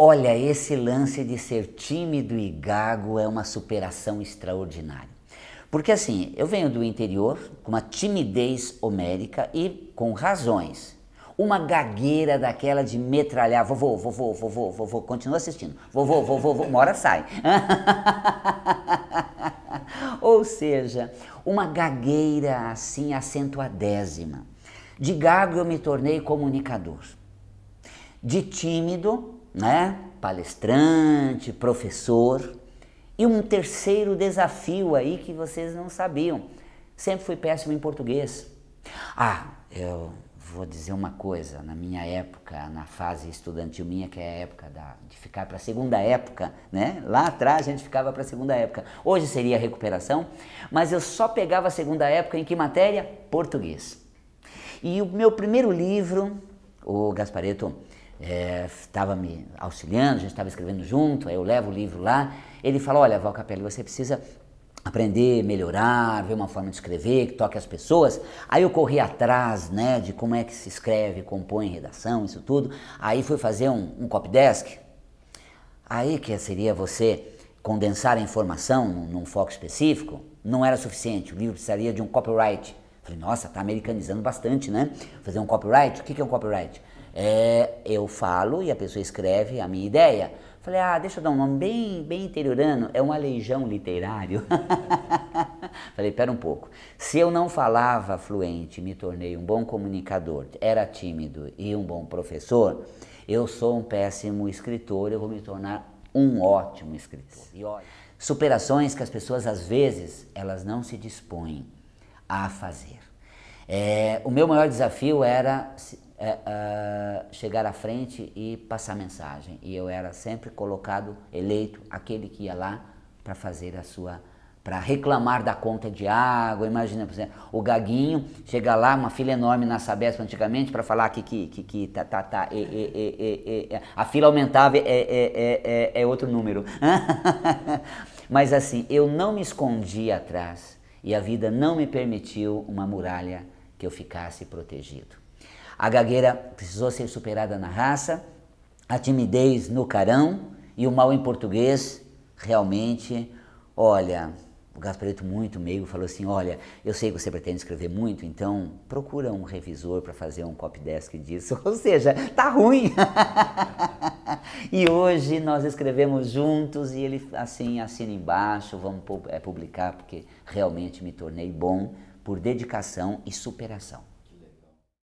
Olha, esse lance de ser tímido e gago é uma superação extraordinária. Porque assim, eu venho do interior com uma timidez homérica e com razões. Uma gagueira daquela de metralhar, vovô, vovô, vovô, vovô, continua assistindo, vovô, vovô, vovô, uma sai. Ou seja, uma gagueira assim acentuadésima. De gago eu me tornei comunicador. De tímido né? Palestrante, professor. E um terceiro desafio aí que vocês não sabiam. Sempre fui péssimo em português. Ah, eu vou dizer uma coisa, na minha época, na fase estudantil minha, que é a época da, de ficar para a segunda época, né? Lá atrás a gente ficava para a segunda época. Hoje seria a recuperação, mas eu só pegava a segunda época em que matéria? Português. E o meu primeiro livro, o Gaspareto, estava é, me auxiliando, a gente estava escrevendo junto, aí eu levo o livro lá. Ele fala: Olha, Val Capelli, você precisa aprender, melhorar, ver uma forma de escrever que toque as pessoas. Aí eu corri atrás, né, de como é que se escreve, compõe redação, isso tudo. Aí fui fazer um, um copy desk. Aí que seria você condensar a informação num foco específico, não era suficiente. O livro precisaria de um copyright. Falei, nossa, tá americanizando bastante, né? Fazer um copyright? O que é um copyright? É, eu falo e a pessoa escreve a minha ideia. Falei, ah, deixa eu dar um nome bem, bem interiorano, é um aleijão literário. Falei, pera um pouco. Se eu não falava fluente, me tornei um bom comunicador, era tímido e um bom professor, eu sou um péssimo escritor, eu vou me tornar um ótimo escritor. E olha, superações que as pessoas às vezes elas não se dispõem a fazer. É, o meu maior desafio era chegar à frente e passar mensagem. E eu era sempre colocado, eleito, aquele que ia lá para fazer a sua para reclamar da conta de água. Imagina, por exemplo, o Gaguinho chega lá, uma fila enorme na Sabesp antigamente, para falar que, que, que, que tá, tá, tá, e, e, e, a fila aumentava, é, é, é, é outro número. Mas assim, eu não me escondi atrás e a vida não me permitiu uma muralha que eu ficasse protegido. A gagueira precisou ser superada na raça, a timidez no carão e o mal em português, realmente, olha, o Gasparito muito meigo falou assim, olha, eu sei que você pretende escrever muito, então procura um revisor para fazer um copy desk disso. Ou seja, tá ruim. e hoje nós escrevemos juntos e ele assim assina embaixo, vamos é, publicar porque realmente me tornei bom por dedicação e superação.